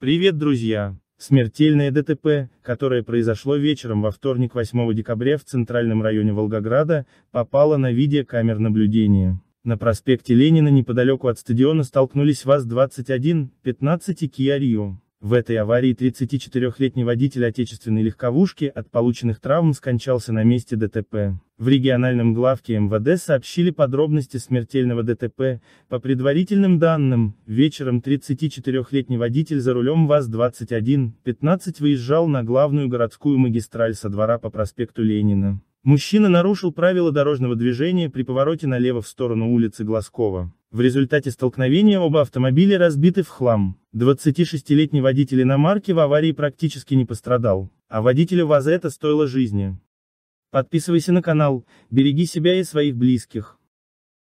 Привет, друзья! Смертельное ДТП, которое произошло вечером во вторник 8 декабря в центральном районе Волгограда, попало на видеокамер наблюдения. На проспекте Ленина неподалеку от стадиона столкнулись ВАЗ-21, 15 и Kia Rio. В этой аварии 34-летний водитель отечественной легковушки от полученных травм скончался на месте ДТП. В региональном главке МВД сообщили подробности смертельного ДТП. По предварительным данным, вечером 34-летний водитель за рулем ВАЗ-21-15 выезжал на главную городскую магистраль со двора по проспекту Ленина. Мужчина нарушил правила дорожного движения при повороте налево в сторону улицы Глазкова. В результате столкновения оба автомобиля разбиты в хлам. 26-летний водитель иномарки в аварии практически не пострадал, а водителю ВАЗа это стоило жизни. Подписывайся на канал, береги себя и своих близких.